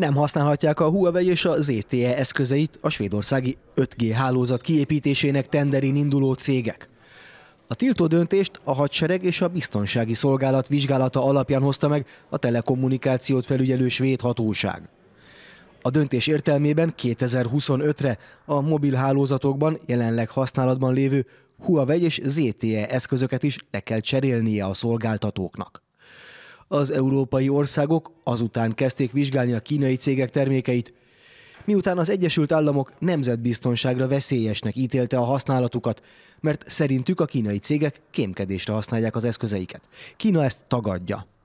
nem használhatják a Huawei és a ZTE eszközeit a svédországi 5G hálózat kiépítésének tenderin induló cégek. A tiltó döntést a hadsereg és a biztonsági szolgálat vizsgálata alapján hozta meg a telekommunikációt felügyelő svéd hatóság. A döntés értelmében 2025-re a mobil hálózatokban jelenleg használatban lévő Huawei és ZTE eszközöket is le kell cserélnie a szolgáltatóknak. Az európai országok azután kezdték vizsgálni a kínai cégek termékeit, miután az Egyesült Államok nemzetbiztonságra veszélyesnek ítélte a használatukat, mert szerintük a kínai cégek kémkedésre használják az eszközeiket. Kína ezt tagadja.